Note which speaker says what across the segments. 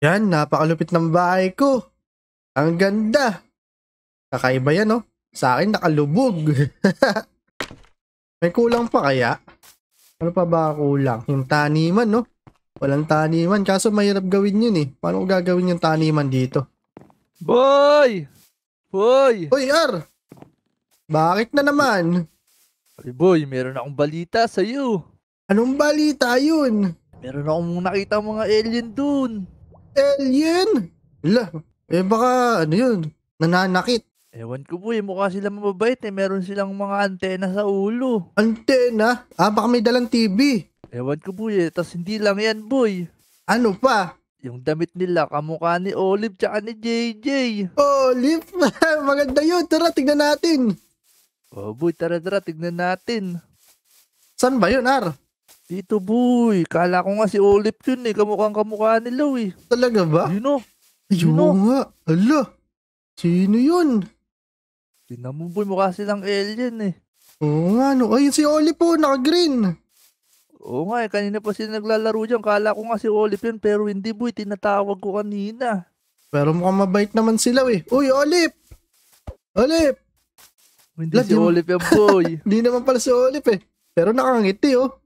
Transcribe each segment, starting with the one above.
Speaker 1: Yan, napakalupit ng bahay ko. Ang ganda. Kakaiba yan, no? Sa akin, nakalubog. May kulang pa kaya? Ano pa ba kulang? Yung taniman, no? Walang taniman. Kaso mahirap gawin yun, eh. Paano ko gagawin yung taniman dito? Boy! Boy! Boy, Ar! Bakit na naman? Ay, boy, meron akong balita sa'yo. Anong balita yun? Meron akong nakita mga alien dun. Alien! Ala, eh baka ano yun, nananakit. Ewan ko po eh, mukha silang mababait eh. Meron silang mga antena sa ulo. Antena? Ah, baka may dalang TV. Ewan ko po eh, tas hindi lang yan boy. Ano pa? Yung damit nila, kamukha ni Olive tsaka ni JJ. Olive? Maganda yun, tara tignan natin. Oh boy, tara tara, tignan natin. San ba yun, Ar? Tito Boy, kala ko nga si Olip yun eh. Kamukhang kamukha ni Lau eh. Talaga ba? Yun o. Oh, yun o. Oh. nga. Ala. Sino yun? Tinan mo boy, mukha silang alien eh. Oo nga no. Ayun si Olip po, naka-green. Oo nga eh, kanina pa sila naglalaro dyan. Kala ko nga si Olip yun, pero hindi boy, tinatawag ko kanina. Pero mukhang mabait naman sila eh. Uy, Olip! Olip! Hindi Lad, si Olip yan boy. Hindi naman pala si Olip eh. Pero nakangiti oh.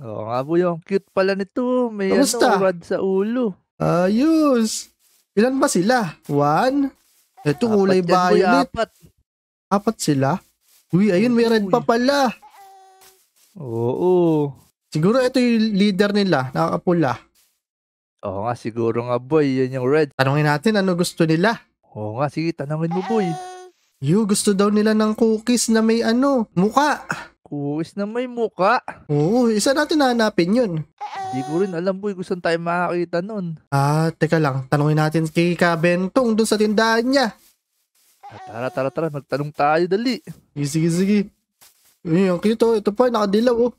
Speaker 1: Oo nga po yung cute pala nito. May ano, Kamusta? ano, sa ulo. Ayos. Ilan ba sila? One? Ito kulay apat violet. Boy, apat. apat sila? Uy, ayun, may red pa pala. Oo. Siguro ito yung leader nila, nakakapula. Oo nga, siguro nga boy, yan yung red. Tanungin natin ano gusto nila. Oo nga, sige, tanungin mo boy. Yo, gusto daw nila ng cookies na may ano, muka. Cookies na may muka? Oo, isa natin hahanapin yun. Hindi ko rin alam boy kung tayo makakita nun. Ah, teka lang. Tanungin natin kay Kabentong dun sa tindahan niya. Ah, tara, tara, tara. Magtanong tayo, dali. Sige, sige, sige. Uy, eh, ang cute oh. Ito pa, nakadilaw oh.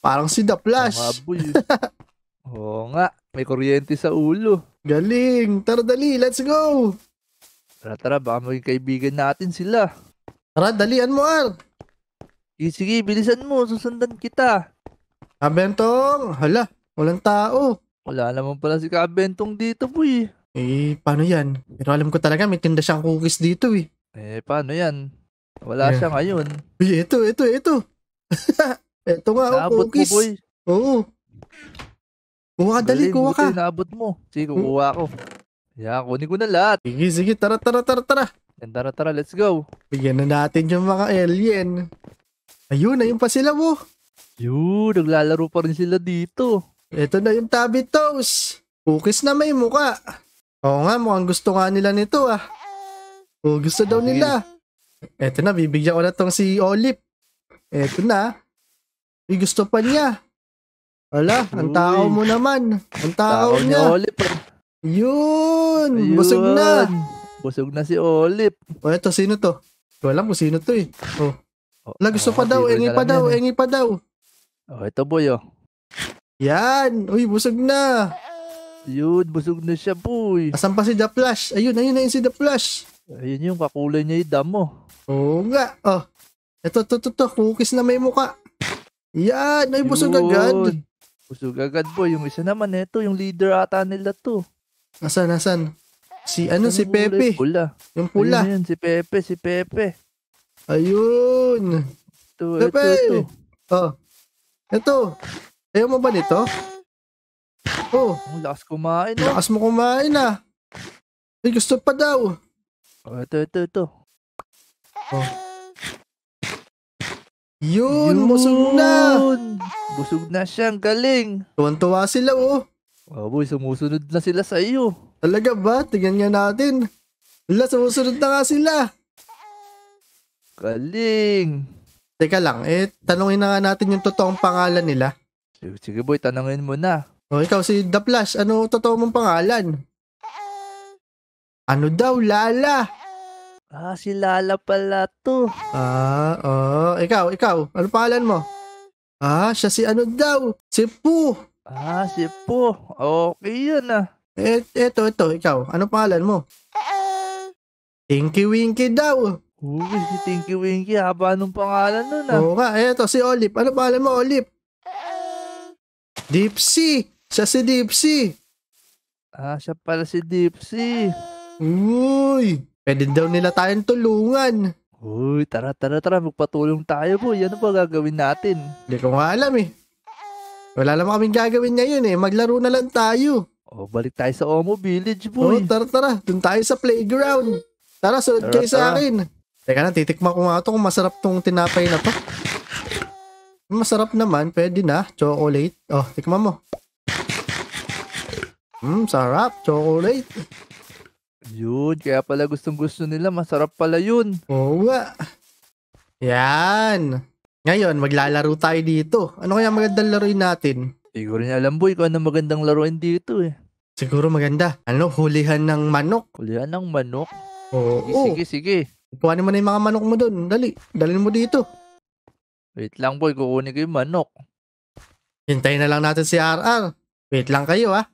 Speaker 1: Parang si The Flash. Mga Oo nga, may kuryente sa ulo. Galing. Tara, dali. Let's go. Tara, tara. Baka maging kaibigan natin sila. Tara, dalian mo, Ar. Sige, eh, sige. Bilisan mo. Susundan kita. Kabentong! Hala, walang tao. Wala naman pala si Kabentong dito, boy. Eh, paano yan? Pero alam ko talaga, may tinda siyang cookies dito, eh. Eh, paano yan? Wala yeah. siya ngayon. Uy, eh, ito, ito, ito. ito nga, naabot oh, cookies. Mo, boy. Oo. Kuha ka, dali, kuha ka. Naabot mo. Sige, hmm. kukuha hmm? ko. Yeah, kunin ko na lahat. Sige, sige. Tara, tara, tara, tara. And tara, tara. Let's go. Bigyan na natin yung mga alien. Ayun, ayun pa sila mo. Oh. Yun, naglalaro pa rin sila dito. Ito na yung tabby toes. Cookies na may muka. Oo nga, mukhang gusto nga nila nito ah. O, gusto daw nila. Eto na, bibigyan ko na tong si Olip. Eto na. Uy, gusto pa niya. Wala, ang tao mo naman. Ang tao, tao niya Olip. Ah. Yun! Ayun. Busog na! Busog na si Olip. O eto, sino to? Ko alam kung sino to eh. Oh. oh Wala, gusto oh, pa daw, engi pa daw, eh. engi pa daw. Oh, ito boy oh. Yan! Uy, busog na! Yun, busog na siya boy. Asan pa si The Flash? Ayun, ayun na yun si The Flash. Ayun yung kakulay niya yung damo. Oo nga. Oh. Ito, to, to, to. Cookies na may muka. Yan! Ay, busog Yun. agad. Busog agad boy. Yung isa naman, eto, yung leader ata nila to. Nasaan, nasaan? Si ano, si Pepe. Pula. Yung pula. Ayun, si Pepe, si Pepe. Ayun. Ito, Pepe. ito, ito. Oh. Ito. Ayaw mo ba nito? Oh. Ang oh, lakas kumain. Oh. Lakas mo kumain ah. Ay, gusto pa daw. Oh, ito, ito, ito. Oh. Yun, Yun, busog na. Busog na siya, galing. Tuwan-tuwa sila oh. Oh boy, sumusunod na sila sa iyo. Talaga ba? Tingnan nga natin. Wala, sumusunod na nga sila. Kaling. Teka lang, eh, tanungin na nga natin yung totoong pangalan nila. Sige, boy, tanungin mo na. O, oh, ikaw si The Flash, ano totoo mong pangalan? Ano daw, Lala? Ah, si Lala pala to. Ah, Oh. Ikaw, ikaw, ano pangalan mo? Ah, siya si ano daw? Si Pooh. Ah, si Po. Okay yan ah. Eh, eto, eto, ikaw. Ano pangalan mo? Tinky Winky daw. Uy, si Tinky Winky. Haba nung pangalan nun ah. Oo nga. Eto, si Olip. Ano pangalan mo, Olip? Dipsy. Siya si Dipsy. Ah, siya pala si Dipsy. Uy, pwede daw nila tayong tulungan. Uy, tara, tara, tara. Magpatulong tayo po. Yan ang pa gagawin natin. Hindi ko nga alam eh. Wala naman kaming gagawin ngayon eh. Maglaro na lang tayo. O, oh, balik tayo sa Omo Village, boy. Oo, oh, tara, tara. Doon tayo sa playground. Tara, sunod tara, kayo tara. sa akin. Teka na, titikman ko nga ito kung masarap tong tinapay na to. Masarap naman, pwede na. Chocolate. Oh, tikman mo. Mmm, sarap. Chocolate. Yun, kaya pala gustong gusto nila. Masarap pala yun. Oo nga. Yan. Ngayon, maglalaro tayo dito. Ano kaya magandang laruin natin? Siguro niya alam boy kung ano magandang laruin dito eh. Siguro maganda. Ano, hulihan ng manok. Hulihan ng manok? Oo. Sige, oo. sige, sige. Kuhanin mo na yung mga manok mo doon. Dali, dalhin mo dito. Wait lang boy, kukunin ko yung manok. Hintayin na lang natin si RR. Wait lang kayo ah.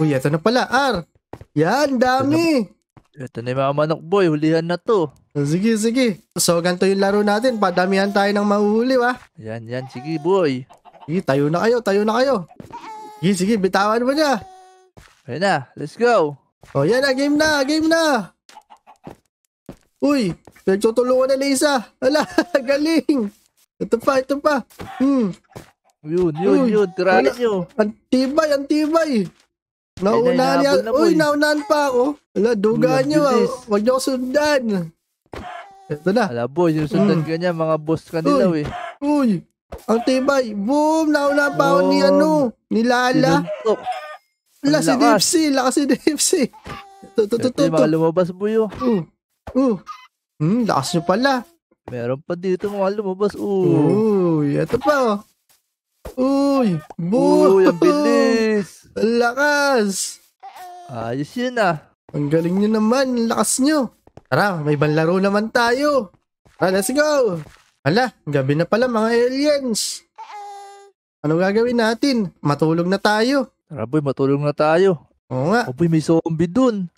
Speaker 1: Uy, ito na pala, R. Yan, dami. Ito na yung mga manok boy, hulihan na to. Sige, sige. So, ganito yung laro natin. Padamihan tayo ng mahuhuli, ah. Yan, yan. Sige, boy. Sige, tayo na kayo, tayo na kayo. Sige, sige, bitawan mo niya. Ayun na, let's go. Oh, yan na, game na, game na. Uy, nagtutulungan na na isa. Ala, galing. Ito pa, ito pa. Hmm. Yun, yun, Uy, yun. Tirahin nyo. Ang tibay, Naunaan niya. Na, Uy, eh. naunaan pa ako. Wala, dugaan niyo. Ah. Huwag niyo ako sundan. Ito na. Wala, boy. sundan mm. ka niya. Mga boss kanila, nila, Uy. eh. Uy. Ang tibay. Boom! Nauna pa ako oh. ni ano. Ni Lala. Wala, si DFC. Lakas si DFC. Ito, Mga lumabas, boy. Uh. Uh. Hmm, lakas niyo pala. Meron pa dito mga lumabas. Uy. Uy, ito pa. Oh. Uy! Bo! Uy, ang bilis! Ang lakas! Ayos yun ah. Ang galing nyo naman. Ang lakas nyo. Tara, may banlaro naman tayo. Tara, let's go! Hala, gabi na pala mga aliens. Ano gagawin natin? Matulog na tayo. Tara boy, matulog na tayo. Oo nga. Oh boy, may zombie dun.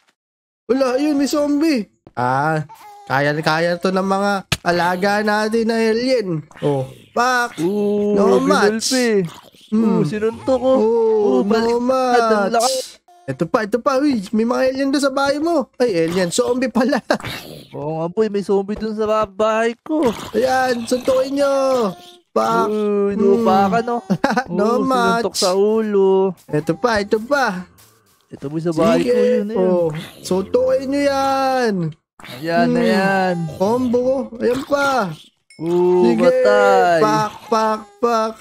Speaker 1: Wala, yun, may zombie. Ah, kaya-kaya to ng mga alaga natin na alien. Oh. Pak! Ooh, no match! Eh. Mm. Oh, sinunto ko. Oh, oh balik. no match! Ito pa, ito pa. Uy, may mga alien doon sa bahay mo. Ay, alien. Zombie pala. Oo nga boy, may zombie doon sa bahay ko. Ayan, suntukin nyo. Pak. Uy, lupa hmm. ka no. no oh, match. Sinuntok sa ulo. Ito pa, ito pa. Ito mo sa bahay Sige. ko yun eh. Oh, suntukin nyo yan. Ayan, hmm. ayan. Combo. Ayan pa. Oo, Sige. patay. Pak, pak, pak.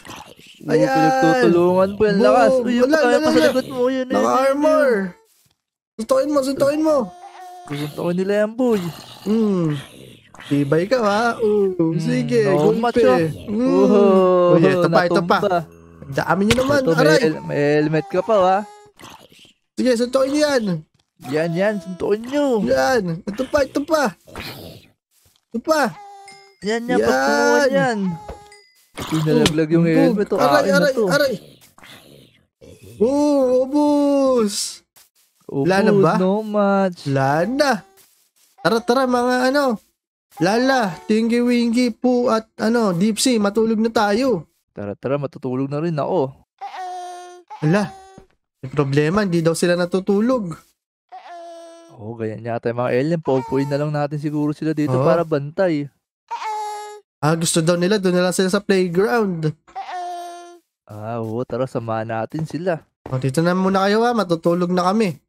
Speaker 2: Ayan. Oo, pinagtutulungan po yung lakas. Uy, yung kaya pa sa likod mo. Yun, Naka-armor.
Speaker 1: Suntukin mo, suntukin mo. Suntukin nila yan, boy. Hmm. Tibay ka ha. Oo. Hmm, Sige, no, gumpe. Mm. Oo, Uy, ito pa, ito pa. Dami niyo naman, ito, aray. May, may helmet ka pa ha. Sige, suntukin niyo yan. Yan, yan. Suntuin nyo. Yan. Ito pa, ito pa. Ito pa. Yan, yan. yan. yan. Pinalaglag yung helmet. Oh, aray, aray, to. aray. Oh, ubus. Ubus, Lana ba? no match. Lana. Tara, tara mga ano. Lala, tingi-wingi Poo at ano, deep sea, matulog na tayo. Tara, tara, matutulog na rin ako. Ala, may problema, hindi daw sila natutulog. Oo, ganyan yata yung mga alien. Pupuin na lang natin siguro sila dito Oo. para bantay. Ah, gusto daw nila, doon na lang sila sa playground. Ah, oo, tara, samahan natin sila. O, dito na muna kayo ha, ah, matutulog na kami.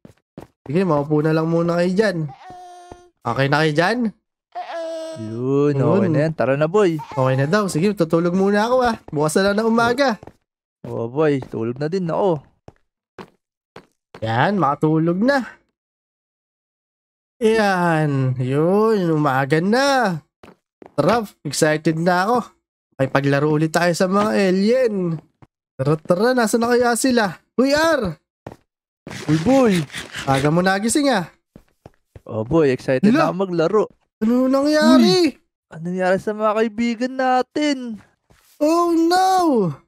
Speaker 1: Sige, maupo na lang muna kayo dyan. Okay na kayo dyan? Yun, okay Yun. na yan. Tara na, boy. Okay na daw. Sige, tutulog muna ako ha. Ah. Bukas na lang na umaga. Oo, boy. Tulog na din ako. Yan, makatulog na. Yan. Yun, umaga na. Tara, excited na ako. Ay paglaro ulit tayo sa mga alien. Tara, tara, nasa na kaya sila? We are. Uy, boy. Aga mo nagising ah. Oh, boy, excited Hala? na ako maglaro. Ano nangyari? Uy, ano nangyari sa mga kaibigan natin? Oh, no!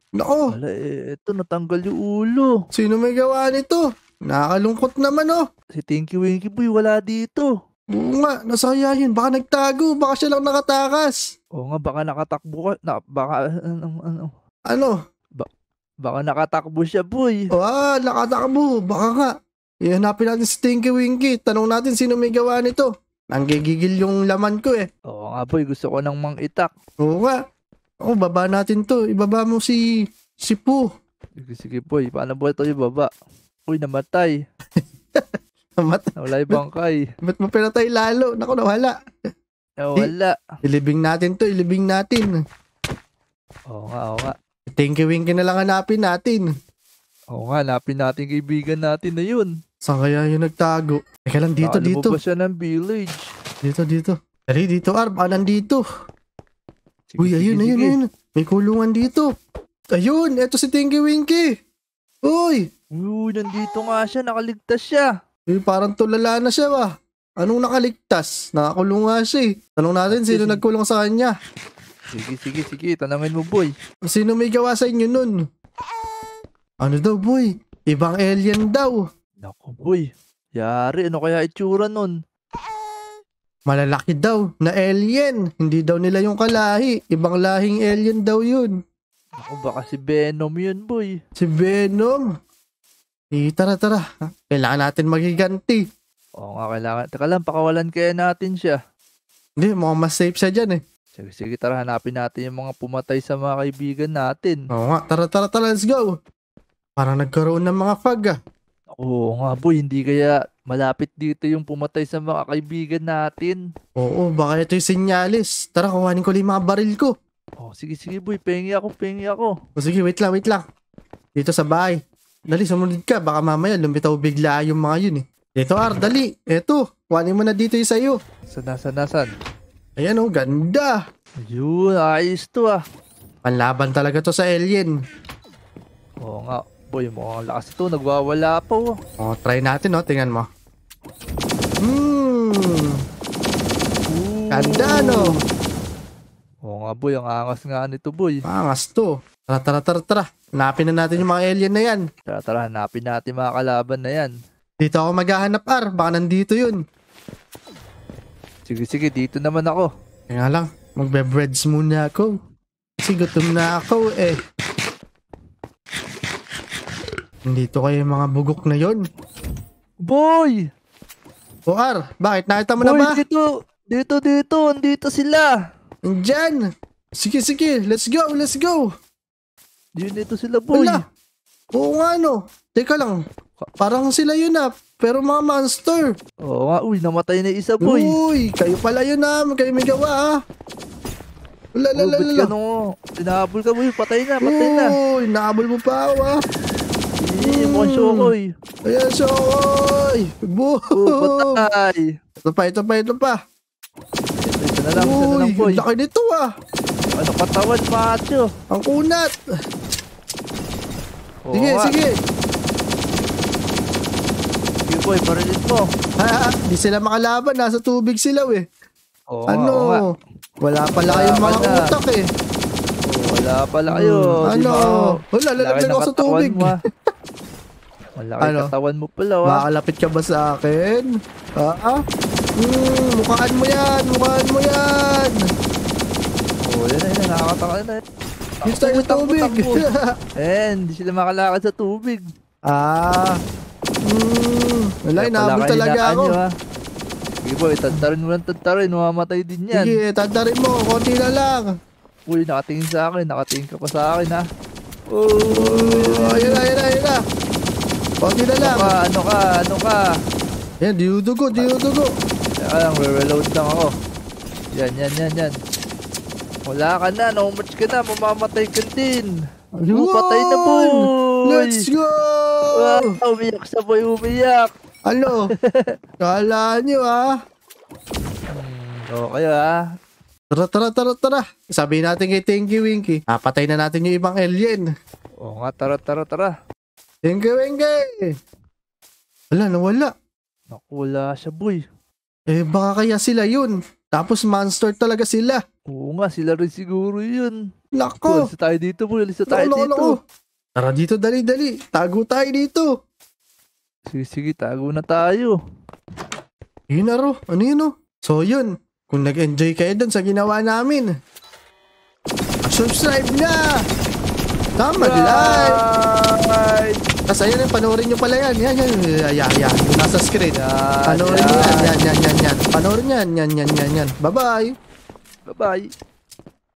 Speaker 1: Nako! Wala, eh, ito, natanggal yung ulo. Sino may gawa nito? Nakakalungkot naman oh. Si Tinky Winky Boy wala dito. Oo nga, nasaya yun. Baka nagtago, baka siya lang nakatakas. Oo nga, baka nakatakbo ka. Na, baka, ano, ano. Ano? Ba- baka nakatakbo siya, boy. Oo, ah, nakatakbo. Baka nga. Ihanapin natin si Tinky Winky. Tanong natin sino may gawa nito. Nanggigigil yung laman ko eh. Oo nga, boy. Gusto ko ng mang itak. Oo nga. Oo, baba natin to. Ibaba mo si, si Po. Sige, sige, boy. Paano ba ito ibaba? Uy, namatay. namatay. Wala yung bangkay. Ba't mo lalo? Naku, nawala. Nawala. Hey, ilibing natin to, ilibing natin. Oo nga, oo nga. Thank Winky na lang hanapin natin. Oo nga, hanapin natin kaibigan natin na yun. Saan kaya yung nagtago? Teka eh, lang, dito, Saka dito. Saan siya ng village? Dito, dito. Dali, dito, Arb. Ah, nandito. Sige, Uy, sige, ayun, sige. ayun, ayun. May kulungan dito. Ayun, eto si Tinky Winky. Uy! Uy, nandito nga siya, nakaligtas siya. Eh, parang tulala na siya ba? Anong nakaligtas? Nakakulong nga siya eh. Tanong natin sino nagkulong sa kanya. Sige, sige, sige. Tanangin mo, boy. Sino may gawa sa inyo nun? Ano daw, boy? Ibang alien daw. Naku, boy. Yari, ano kaya itsura nun? Malalaki daw na alien. Hindi daw nila yung kalahi. Ibang lahing alien daw yun. Ako baka si Venom yun, boy. Si Venom? Eh, tara, tara. Ha? Kailangan natin magiganti. Oo nga, kailangan. Teka lang, pakawalan kaya natin siya. Hindi, mukhang mas safe siya dyan eh. Sige, sige, tara, hanapin natin yung mga pumatay sa mga kaibigan natin. Oo nga, tara, tara, tara, let's go. Parang nagkaroon ng mga fog ah. Oo nga boy, hindi kaya malapit dito yung pumatay sa mga kaibigan natin. Oo, baka ito yung sinyalis. Tara, kuhanin ko lang yung mga baril ko. Oh, sige, sige boy, pengi ako, pengi ako. O sige, wait lang, wait lang. Dito sa bahay. Dali, sumunod ka. Baka mamaya lumitaw bigla yung mga yun eh. Ito, Ar, dali. Ito, kuhanin mo na dito yung sa'yo. Sana, sana, san? Ayan oh, ganda. Yun, ayos to ah. Panlaban talaga to sa alien. Oo nga. Boy, mukhang lakas to. Nagwawala pa oh. Oh, try natin oh. Tingnan mo. Hmm. Ganda no. Oo nga boy, ang angas nga nito boy. Angas to. Tara, tara, tara, tara. Hanapin na natin yung mga alien na yan. Tara, tara, hanapin natin mga kalaban na yan. Dito ako maghahanap, Ar. Baka nandito yun. Sige, sige. Dito naman ako. Kaya lang, magbe-breads muna ako. Kasi gutom na ako eh. Nandito kayo yung mga bugok na yon. Boy! O Ar, bakit? Nakita mo Boy, na ba? dito! Dito, dito! Nandito sila! Nandyan! Sige, sige! Let's go! Let's go! Yun ito sila, boy. Wala. Oo nga, no. Teka lang. Parang sila yun ah, pero mga monster. Oo nga, uy, namatay na isa, boy. Uy, kayo pala yun ah, kayo may gawa ah. Wala, oh, la, la, la, la. Ano, inahabol ka, boy, patay na, patay na. Uy, inahabol mo pa ako ah. Eh, mukhang shokoy. Ayan, shokoy. Boy. Oh, patay. Ito pa, ito pa, ito pa. Ito, na lang, ito na lang, boy. Uy, laki nito ah. Ano katawan, macho. Ang kunat. Oo, sige, nga. sige. Q-boy, barilin mo. Ha, di sila makalaban. Nasa tubig sila we. Eh. Oo, ano? Nga. Wala pala kayong mga na. utak eh. Oo, wala pala hmm, kayo. Hmm, ano? Wala, lalaglag ako sa tubig. Wala ah. ano? katawan mo pala ah. Makakalapit ka ba sa akin? Ah, ah. Hmm, mukhaan mo yan, mukhaan mo yan. Oo, oh, yan ay nakakatawa na. Yung tayo tubig. Ayan, eh, hindi sila makalakad sa tubig. Ah. Mm. Wala, inaabot talaga ako. Nyo, ah. Sige boy, tantarin mo lang tantarin. Mamatay din yan. Sige, tantarin mo. Konti na lang. Uy, nakatingin sa akin. Nakatingin ka pa sa akin ha. Ah. Uy, ayun na, ayun na, ayun na. Konti na ano lang. Ano ka, ano ka, ano ka. Yan, diudugo, ah. diudugo. Saka lang, re-reload lang ako. Yan, yan, yan, yan. Wala ka na, no ka na, mamamatay ka din. Ayun, patay na po. Let's go! Wow, umiyak sa boy, umiyak. Ano? Kala nyo ah. Okay ah. Tara, tara, tara, tara. Sabihin natin kay Tinky Winky. Napatay na natin yung ibang alien. Oo nga, tara, tara, tara. Tinky Winky! Wala, nawala. Naku, wala boy. Eh, baka kaya sila yun. Tapos monster talaga sila. Oo nga, sila rin siguro yun. Lako! Pulsa tayo dito, pulsa tayo lako, dito. Lako. Tara dito, dali, dali. Tago tayo dito. Sige, sige, tago na tayo. Yun na ano yun oh? So yun, kung nag-enjoy kayo dun sa ginawa namin, subscribe na! Tama, like! Tapos ayan, yan, panoorin nyo pala yan. Yan, yan, yan, yan. Yung nasa screen. Yan, panoorin yan. Yan, yan, yan, yan. Panoorin yan, yan, yan, yan, yan. Bye-bye! Bye bye.